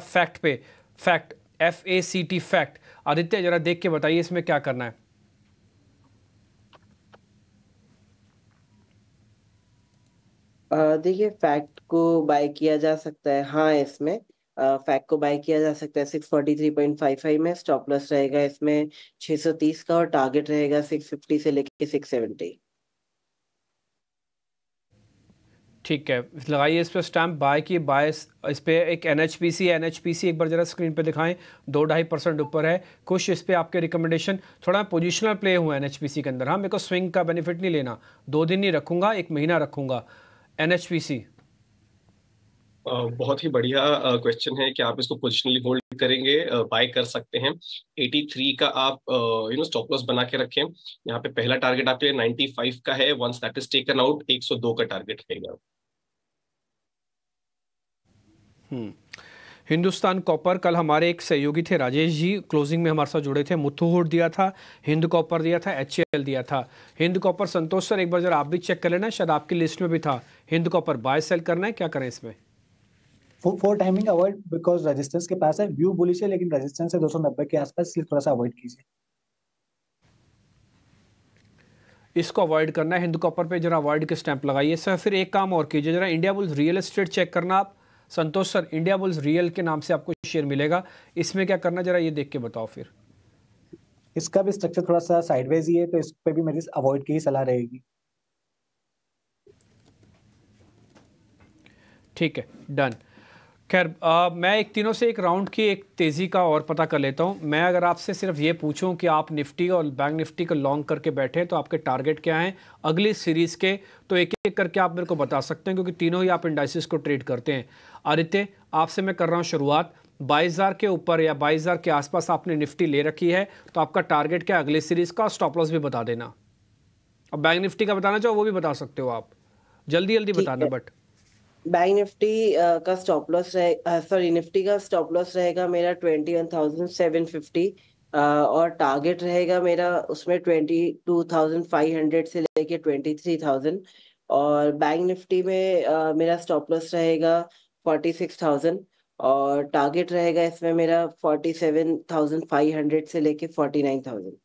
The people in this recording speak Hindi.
फैक्ट पे fact F A C T fact Aditya जरा देख के बताइए इसमें क्या करना है देखिए फैक्ट को बाय किया जा सकता है हाँ इसमें फैक्ट को बाय किया जा सकता है six forty three point five five में स्टॉप लॉस रहेगा इसमें छह सौ तीस का और टारगेट रहेगा सिक्स फिफ्टी से लेके सिक्स सेवेंटी ठीक है लगाइए इस पर स्टैम्प बाय की बाय इस पर एक N H P C N H P C एक बार ज़रा स्क्रीन पे दिखाएं दो ढाई परसेंट ऊपर है कुछ इस पर आपके रिकमेंडेशन थोड़ा पोजिशनल प्ले हुआ एन एच पी सी के अंदर हाँ मेरे को स्विंग का बेनिफिट नहीं लेना दो दिन नहीं रखूंगा एक महीना रखूंगा एन एच पी सी बहुत ही बढ़िया क्वेश्चन है कि आप इसको पोजिशनली होल्ड करेंगे बाय कर सकते हैं 83 का आप यू नो स्टॉप लॉस बना के रखें यहाँ पे पहला टारगेट आपके लिए 95 का है once that is taken out 102 का टारगेट रहेगा हम्म। हिंदुस्तान कॉपर कल हमारे एक सहयोगी थे राजेश जी क्लोजिंग में हमारे साथ जुड़े थे मुथुहूट दिया था हिंद कॉपर दिया था एच दिया था हिंद कॉपर संतोष सर एक बार जरा आप भी चेक कर लेना शायद आपकी लिस्ट में भी था हिंद कॉपर बाय सेल करना है क्या करें इसमें for timing avoid because resistance के पास है व्यू बुलिश है लेकिन रेजिस्टेंस है 290 के आसपास इसलिए थोड़ा सा अवॉइड कीजिए इसको अवॉइड करना है हिंद कॉपर पे जरा अवॉइड के स्टैंप लगाइए सर फिर एक काम और कीजिए जरा Indiabulls real estate check करना आप Santosh sir Indiabulls real के नाम से आपको शेयर मिलेगा इसमें क्या करना जरा ये देख के बताओ फिर इसका भी स्ट्रक्चर थोड़ा सा साइडवेज ही है तो इस पर भी मेरी अवॉइड की ही सलाह रहेगी ठीक है डन खैर मैं एक तीनों से एक राउंड की एक तेज़ी का और पता कर लेता हूं मैं अगर आपसे सिर्फ ये पूछूं कि आप निफ्टी और बैंक निफ्टी को लॉन्ग करके बैठे तो आपके टारगेट क्या हैं अगली सीरीज़ के तो एक एक करके आप मेरे को बता सकते हैं क्योंकि तीनों ही आप इंडाइसिस को ट्रेड करते हैं आदित्य आपसे मैं कर रहा हूँ शुरुआत बाईस हज़ार के ऊपर या बाईस हज़ार के आसपास आपने निफ्टी ले रखी है तो आपका टारगेट क्या है अगली सीरीज़ का स्टॉप लॉस भी बता देना और बैंक निफ्टी का बताना चाहो वो भी बता सकते हो आप जल्दी जल्दी बताना बट बैंक निफ्टी uh, का स्टॉप लॉस रहे सॉरी uh, निफ्टी का स्टॉप लॉस रहेगा मेरा twenty one thousand seven fifty और टारगेट रहेगा मेरा उसमें twenty two thousand five hundred से लेके ट्वेंटी थ्री थाउजेंड और बैंक निफ्टी में आ, uh, मेरा स्टॉप लॉस रहेगा फोर्टी सिक्स थाउजेंड और टारगेट रहेगा इसमें मेरा forty seven thousand five hundred से लेके फोर्टी नाइन थाउजेंड